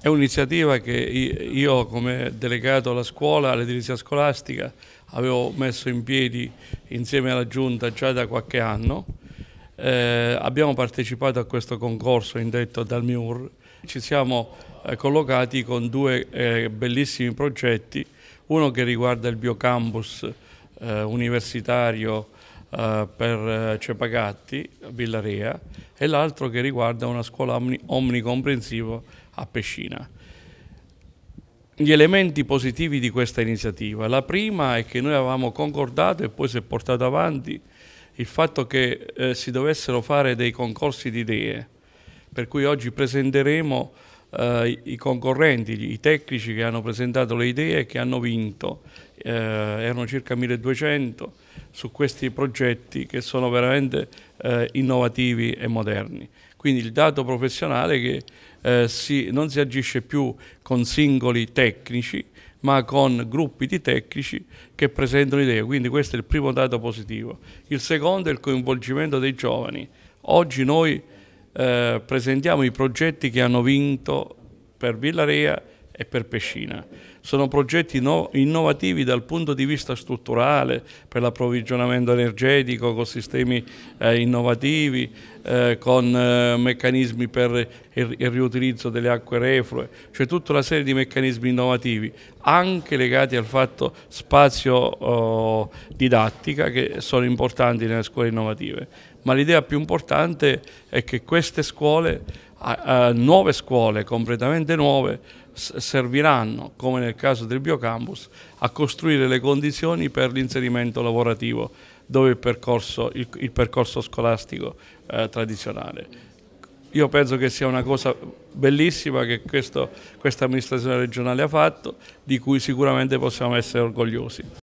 È un'iniziativa che io come delegato alla scuola, all'edilizia scolastica, avevo messo in piedi insieme alla Giunta già da qualche anno. Eh, abbiamo partecipato a questo concorso indetto dal MIUR. Ci siamo eh, collocati con due eh, bellissimi progetti, uno che riguarda il biocampus eh, universitario Uh, per eh, Cepagatti, Villarea, e l'altro che riguarda una scuola omnicomprensiva a Pescina. Gli elementi positivi di questa iniziativa. La prima è che noi avevamo concordato e poi si è portato avanti il fatto che eh, si dovessero fare dei concorsi di idee, per cui oggi presenteremo eh, i concorrenti, i tecnici che hanno presentato le idee e che hanno vinto, eh, erano circa 1200 su questi progetti che sono veramente eh, innovativi e moderni. Quindi il dato professionale è che eh, si, non si agisce più con singoli tecnici, ma con gruppi di tecnici che presentano idee, quindi questo è il primo dato positivo. Il secondo è il coinvolgimento dei giovani. Oggi noi eh, presentiamo i progetti che hanno vinto per Villarea e per Pescina. Sono progetti no innovativi dal punto di vista strutturale per l'approvvigionamento energetico con sistemi eh, innovativi, eh, con eh, meccanismi per il, il, riutilizzo delle acque reflue, cioè tutta una serie di meccanismi innovativi anche legati al fatto spazio oh, didattica che sono importanti nelle scuole innovative. Ma l'idea più importante è che queste scuole uh, nuove scuole completamente nuove serviranno, come nel caso del biocampus, a costruire le condizioni per l'inserimento lavorativo dove il percorso, il, il percorso scolastico eh, tradizionale. Io penso che sia una cosa bellissima che questa amministrazione regionale ha fatto, di cui sicuramente possiamo essere orgogliosi.